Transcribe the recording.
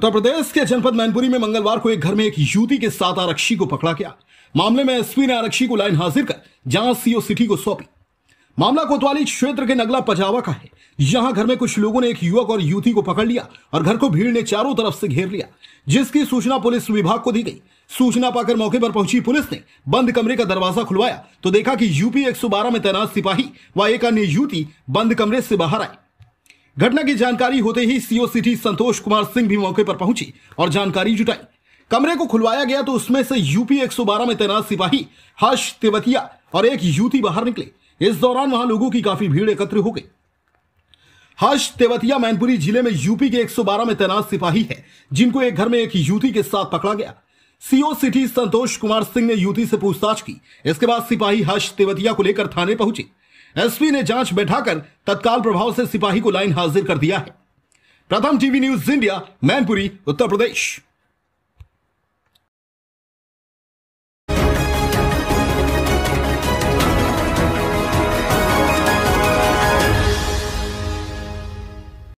उत्तर प्रदेश के जनपद मैनपुरी में मंगलवार को एक घर में एक युवती के साथ आरक्षी को पकड़ा गया मामले में एसपी ने आरक्षी को लाइन हाजिर कर जांच सीओ सिटी को सौंपी मामला कोतवाली क्षेत्र के नगला पजावा का है यहां घर में कुछ लोगों ने एक युवक और युवती को पकड़ लिया और घर को भीड़ ने चारों तरफ से घेर लिया जिसकी सूचना पुलिस विभाग को दी गई सूचना पाकर मौके पर पहुंची पुलिस ने बंद कमरे का दरवाजा खुलवाया तो देखा कि यूपी 112 में तैनात सिपाही व एक अन्य युवती बंद कमरे से बाहर आई घटना की जानकारी होते ही सीओ सिटी संतोष कुमार सिंह भी मौके पर पहुंची और जानकारी जुटाई कमरे को खुलवाया गया तो उसमें से यूपी 112 में तैनात सिपाही हर्ष तिवतिया और एक युवती बाहर निकले इस दौरान वहां लोगों की काफी भीड़ एकत्र हो गई हर्ष तेवतिया मैनपुरी जिले में यूपी के 112 में तैनात सिपाही है जिनको एक घर में एक युवती के साथ पकड़ा गया सीओ सिटी संतोष कुमार सिंह ने युवती से पूछताछ की इसके बाद सिपाही हर्ष तेवतिया को लेकर थाने पहुंचे एसपी ने जांच बैठाकर तत्काल प्रभाव से सिपाही को लाइन हाजिर कर दिया है Pratham TV news India Mainpuri Uttar प्रदेश